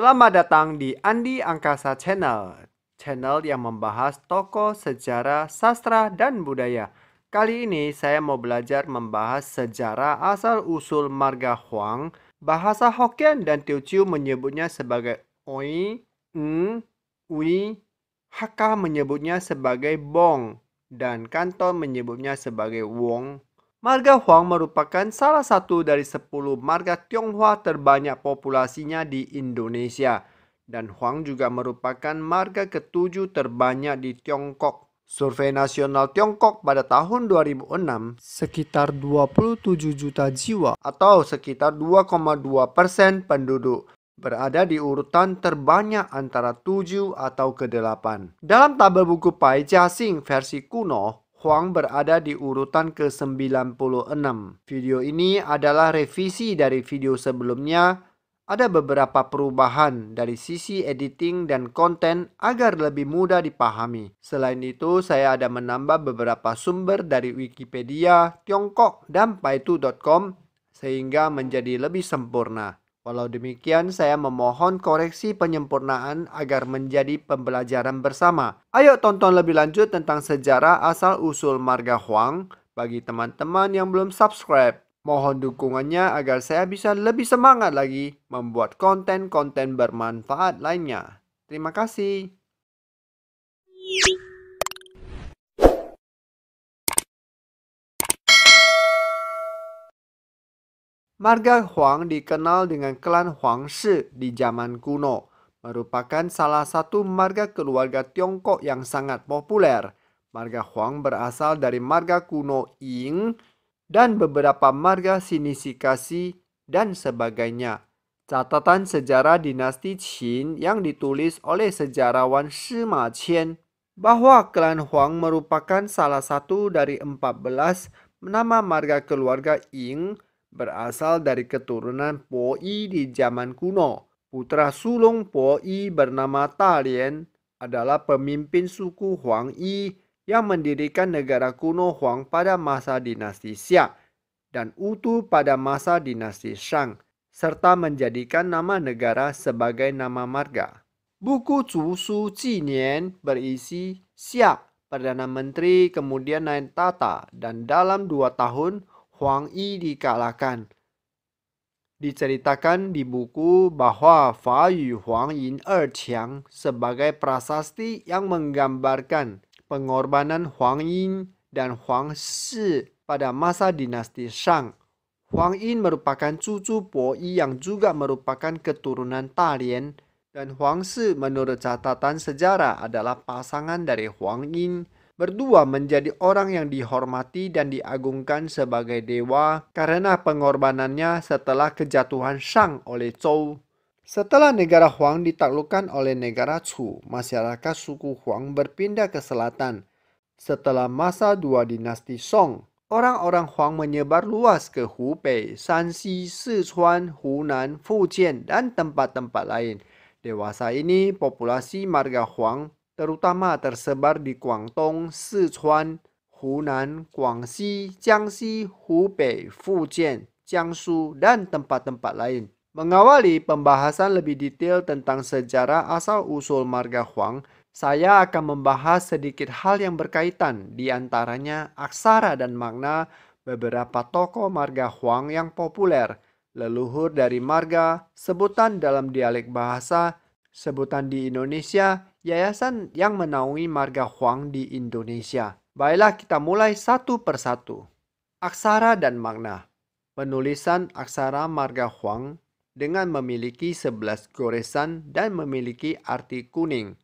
Selamat datang di Andi Angkasa Channel, channel yang membahas tokoh, sejarah, sastra, dan budaya. Kali ini saya mau belajar membahas sejarah asal-usul marga Huang. Bahasa Hokkien dan Teochew menyebutnya sebagai Oi, Ng, Wi, Hakka menyebutnya sebagai Bong, dan Kanton menyebutnya sebagai Wong. Marga Huang merupakan salah satu dari 10 marga Tionghoa terbanyak populasinya di Indonesia. Dan Huang juga merupakan marga ketujuh terbanyak di Tiongkok. Survei Nasional Tiongkok pada tahun 2006 sekitar 27 juta jiwa atau sekitar 2,2 persen penduduk berada di urutan terbanyak antara 7 atau ke-8. Dalam tabel buku Pai Jiasing versi kuno, Huang berada di urutan ke-96. Video ini adalah revisi dari video sebelumnya. Ada beberapa perubahan dari sisi editing dan konten agar lebih mudah dipahami. Selain itu, saya ada menambah beberapa sumber dari Wikipedia, Tiongkok, dan Paitu.com sehingga menjadi lebih sempurna. Walau demikian, saya memohon koreksi penyempurnaan agar menjadi pembelajaran bersama. Ayo tonton lebih lanjut tentang sejarah asal-usul marga Huang bagi teman-teman yang belum subscribe. Mohon dukungannya agar saya bisa lebih semangat lagi membuat konten-konten bermanfaat lainnya. Terima kasih. Marga Huang dikenal dengan klan Huang Shi di zaman kuno, merupakan salah satu marga keluarga Tiongkok yang sangat populer. Marga Huang berasal dari marga kuno Ying dan beberapa marga Sinisikasi dan sebagainya. Catatan sejarah dinasti Qin yang ditulis oleh sejarawan Sima Qian bahwa klan Huang merupakan salah satu dari 14 nama marga keluarga Ying berasal dari keturunan Poi di zaman kuno. Putra sulung Poi bernama Talien adalah pemimpin suku Huang Yi yang mendirikan negara kuno Huang pada masa dinasti Xia dan Utu pada masa dinasti Shang serta menjadikan nama negara sebagai nama marga. Buku Su Jinian berisi Xia, Perdana Menteri, kemudian Nain Tata, dan dalam dua tahun Huang Yi dikalahkan. Diceritakan di buku bahwa Fa Yu Huang Yin Er Qiang sebagai prasasti yang menggambarkan pengorbanan Huang Yin dan Huang Shi pada masa dinasti Shang. Huang Yin merupakan cucu Po Yi yang juga merupakan keturunan Talian dan Huang Shi menurut catatan sejarah adalah pasangan dari Huang Yin berdua menjadi orang yang dihormati dan diagungkan sebagai dewa karena pengorbanannya setelah kejatuhan Shang oleh Zhou. Setelah negara Huang ditaklukkan oleh negara Chu, masyarakat suku Huang berpindah ke selatan. Setelah masa dua dinasti Song, orang-orang Huang menyebar luas ke Hubei, Shanxi, Sichuan, Hunan, Fujian, dan tempat-tempat lain. Dewasa ini, populasi marga Huang terutama tersebar di Guangdong, Sichuan, Hunan, Guangxi, Jiangxi, Hubei, Fujian, Jiangsu, dan tempat-tempat lain. Mengawali pembahasan lebih detail tentang sejarah asal-usul marga Huang, saya akan membahas sedikit hal yang berkaitan, diantaranya aksara dan makna beberapa tokoh marga Huang yang populer, leluhur dari marga, sebutan dalam dialek bahasa, Sebutan di Indonesia, yayasan yang menaungi marga Huang di Indonesia. Baiklah kita mulai satu persatu. Aksara dan makna. Penulisan aksara marga Huang dengan memiliki 11 goresan dan memiliki arti kuning.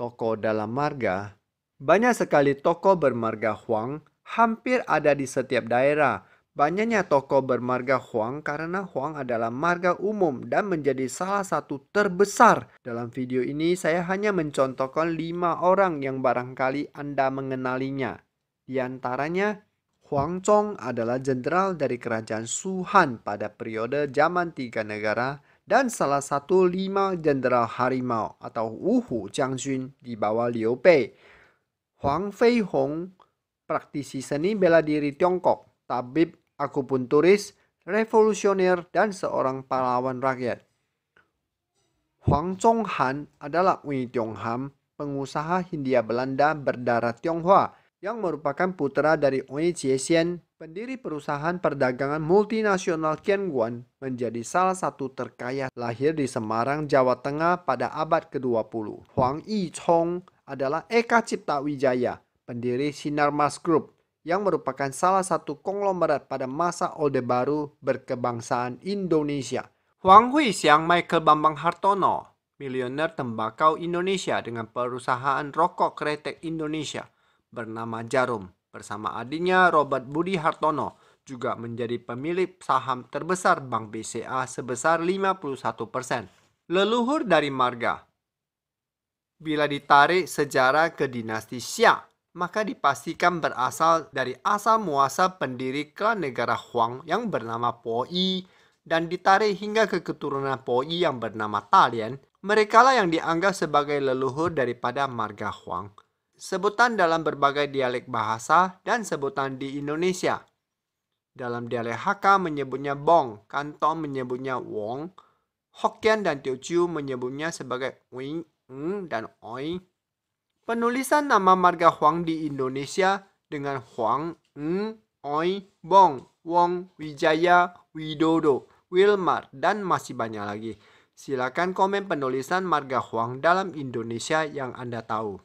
Toko dalam marga. Banyak sekali toko bermarga Huang hampir ada di setiap daerah Banyaknya toko bermarga Huang karena Huang adalah marga umum dan menjadi salah satu terbesar. Dalam video ini saya hanya mencontohkan lima orang yang barangkali Anda mengenalinya. Di antaranya, Huang Chong adalah jenderal dari kerajaan Su pada periode zaman tiga negara dan salah satu lima jenderal harimau atau Wuhu Jiangxun di bawah Liu Bei. Huang Feihong, praktisi seni bela diri Tiongkok tabib, akupunturis, revolusioner, dan seorang pahlawan rakyat. Huang Zhonghan adalah Wei Ham, pengusaha Hindia Belanda berdarah Tionghoa yang merupakan putra dari Wei Jiexian, pendiri perusahaan perdagangan multinasional Qianguan, menjadi salah satu terkaya lahir di Semarang, Jawa Tengah pada abad ke-20. Huang Yichong adalah Eka Cipta Wijaya, pendiri Sinarmas Group, yang merupakan salah satu konglomerat pada masa Orde Baru berkebangsaan Indonesia. Huang Hui Xiang Michael Bambang Hartono, milioner tembakau Indonesia dengan perusahaan rokok kretek Indonesia bernama Jarum bersama adiknya Robert Budi Hartono juga menjadi pemilik saham terbesar Bank BCA sebesar 51%. Leluhur dari marga. Bila ditarik sejarah ke dinasti Xia, maka dipastikan berasal dari asal muasa pendiri klan negara Huang yang bernama Po Yi dan ditarik hingga ke keturunan Po Yi yang bernama Talian. Merekalah yang dianggap sebagai leluhur daripada marga Huang. Sebutan dalam berbagai dialek bahasa dan sebutan di Indonesia. Dalam dialek Hakka menyebutnya Bong, Kanton menyebutnya Wong, Hokkien dan Teochew menyebutnya sebagai Wing, Ng, dan Oing. Penulisan nama marga Huang di Indonesia dengan Huang, Ng, Oi, Bong, Wong, Wijaya, Widodo, Wilmar, dan masih banyak lagi. Silakan komen penulisan marga Huang dalam Indonesia yang Anda tahu.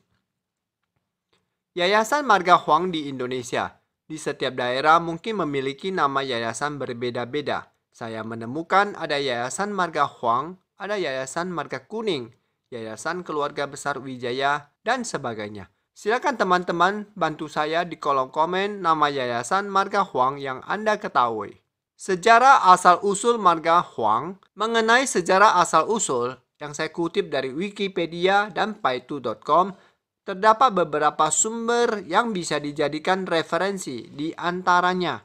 Yayasan Marga Huang di Indonesia di setiap daerah mungkin memiliki nama yayasan berbeda-beda. Saya menemukan ada Yayasan Marga Huang, ada Yayasan Marga Kuning, Yayasan Keluarga Besar Wijaya, dan sebagainya. Silakan teman-teman bantu saya di kolom komen nama yayasan marga Huang yang Anda ketahui. Sejarah asal-usul marga Huang mengenai sejarah asal-usul yang saya kutip dari Wikipedia dan paitu.com terdapat beberapa sumber yang bisa dijadikan referensi di antaranya.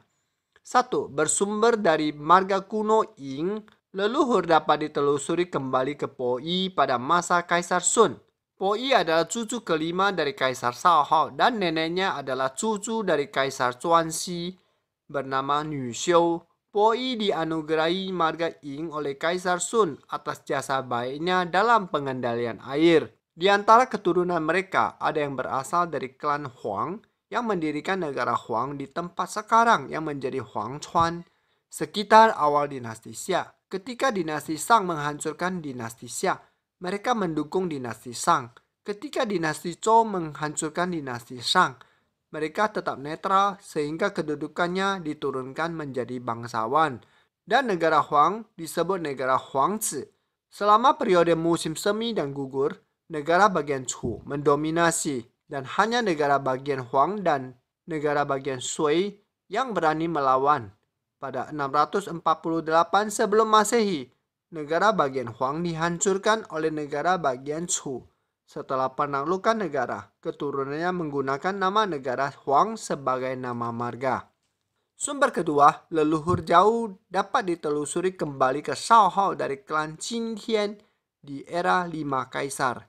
Satu, Bersumber dari marga kuno Ying, leluhur dapat ditelusuri kembali ke Poi pada masa Kaisar Sun. Poi adalah cucu kelima dari Kaisar Shao dan neneknya adalah cucu dari Kaisar Chuan Chuanxi bernama Niu Xiu. Poi dianugerahi marga Ying oleh Kaisar Sun atas jasa baiknya dalam pengendalian air. Di antara keturunan mereka, ada yang berasal dari klan Huang yang mendirikan negara Huang di tempat sekarang yang menjadi Huang Chuan sekitar awal dinasti Xia. Ketika dinasti Sang menghancurkan dinasti Xia, mereka mendukung dinasti Shang. Ketika dinasti Zhou menghancurkan dinasti Shang, mereka tetap netral sehingga kedudukannya diturunkan menjadi bangsawan. Dan negara Huang disebut negara Huangzi. Selama periode musim semi dan gugur, negara bagian Chu mendominasi dan hanya negara bagian Huang dan negara bagian Sui yang berani melawan. Pada 648 sebelum Masehi, negara bagian Huang dihancurkan oleh negara bagian Chu. Setelah penaklukan negara, keturunannya menggunakan nama negara Huang sebagai nama marga. Sumber kedua, leluhur jauh dapat ditelusuri kembali ke Shao Shaohao dari klan Qingtian di era lima Kaisar.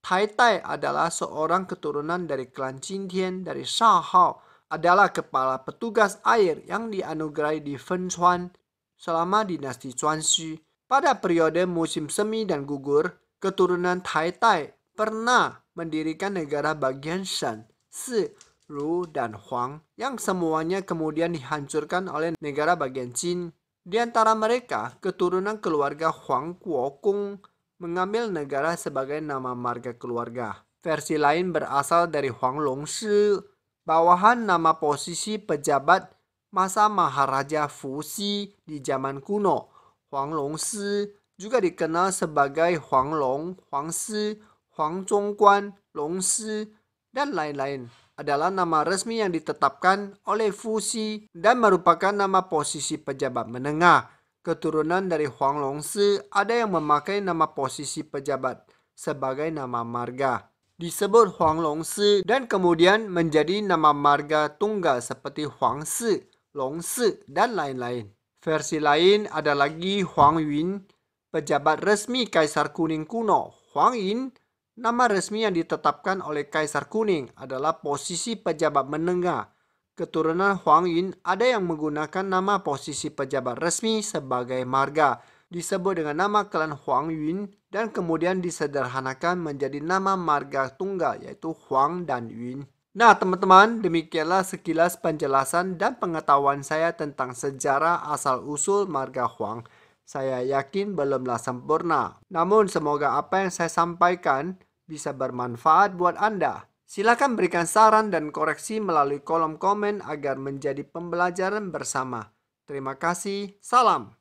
Tai Tai adalah seorang keturunan dari klan Qingtian dari Shaohao, adalah kepala petugas air yang dianugerahi di Fengchuan selama dinasti Chuan Xu. Pada periode musim semi dan gugur, keturunan Tai Tai pernah mendirikan negara bagian Shan, Si, Lu, dan Huang yang semuanya kemudian dihancurkan oleh negara bagian Qin. Di antara mereka, keturunan keluarga Huang Kuokung mengambil negara sebagai nama marga keluarga. Versi lain berasal dari Huang Long Longshi, bawahan nama posisi pejabat masa Maharaja Fu Xi di zaman kuno. Huang juga dikenal sebagai Huang Long, Huang Zhongguan, Long dan lain-lain adalah nama resmi yang ditetapkan oleh Fusi dan merupakan nama posisi pejabat menengah. Keturunan dari Huang ada yang memakai nama posisi pejabat sebagai nama marga. Disebut Huang dan kemudian menjadi nama marga tunggal seperti Huang Si, Long dan lain-lain. Versi lain ada lagi Huang Yun, pejabat resmi Kaisar Kuning kuno. Huang Yun, nama resmi yang ditetapkan oleh Kaisar Kuning adalah posisi pejabat menengah. Keturunan Huang Yun ada yang menggunakan nama posisi pejabat resmi sebagai marga, disebut dengan nama klan Huang Yun dan kemudian disederhanakan menjadi nama marga tunggal yaitu Huang dan Yun. Nah, teman-teman, demikianlah sekilas penjelasan dan pengetahuan saya tentang sejarah asal-usul marga Huang. Saya yakin belumlah sempurna. Namun, semoga apa yang saya sampaikan bisa bermanfaat buat Anda. Silakan berikan saran dan koreksi melalui kolom komen agar menjadi pembelajaran bersama. Terima kasih. Salam.